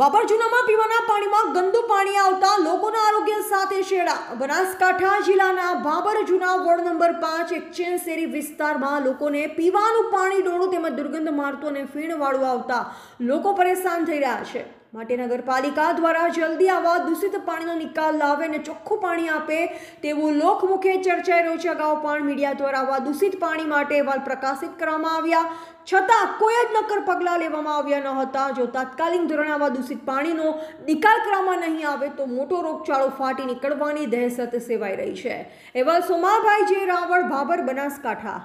બાબરજુનામાં પીવાના પાણીમાં ગંદુ પાણી આવતા લોકોના આરોગ્ય સાથે શેડા બનાસકાંઠા જિલ્લાના બાબરજુના વોર્ડ નંબર પાંચ એક્સચેન્જ શેરી વિસ્તારમાં લોકોને પીવાનું પાણી ડોળું તેમજ દુર્ગંધ મારતું અને ફીણવાળું આવતા લોકો પરેશાન થઈ રહ્યા છે માટે નગરપાલિકા દ્વારા જલ્દી આવા દૂષિત પાણીનો નિકાલ લાવે અને ચોખ્ખું પાણી આપે તેવું લોકમુખે ચર્ચાઈ રહ્યું છે અગાઉ પણ મીડિયા દ્વારા આવા દૂષિત પાણી માટે અહેવાલ પ્રકાશિત કરવામાં આવ્યા છતાં કોઈ જ નક્કર પગલાં લેવામાં આવ્યા ન હતા જો તાત્કાલિક ધોરણે આવા દૂષિત પાણીનો નિકાલ કરવામાં નહીં આવે તો મોટો રોગચાળો ફાટી નીકળવાની દહેશત સેવાઈ રહી છે એવા સોમાભાઈ જે રાવણ ભાબર બનાસકાંઠા